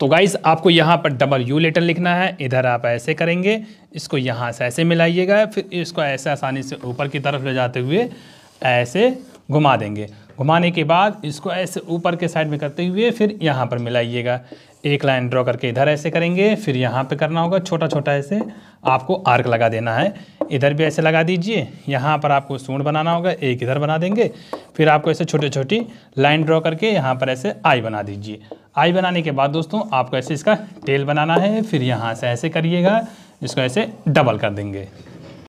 तो गाइज आपको यहाँ पर डबल यू लेटर लिखना है इधर आप ऐसे करेंगे इसको यहाँ से ऐसे मिलाइएगा फिर इसको ऐसे आसानी से ऊपर की तरफ ले जाते हुए ऐसे घुमा देंगे घुमाने के बाद इसको ऐसे ऊपर के साइड में करते हुए फिर यहाँ पर मिलाइएगा एक लाइन ड्रॉ करके इधर ऐसे करेंगे फिर यहाँ पे करना होगा छोटा छोटा ऐसे आपको आर्क लगा देना है इधर भी ऐसे लगा दीजिए यहाँ पर आपको सूंड बनाना होगा एक इधर बना देंगे फिर आपको ऐसे छोटी छोटी लाइन ड्रॉ करके यहाँ पर ऐसे आई बना दीजिए आई बनाने के बाद दोस्तों आपको ऐसे इसका टेल बनाना है फिर यहाँ से ऐसे करिएगा इसको ऐसे डबल कर देंगे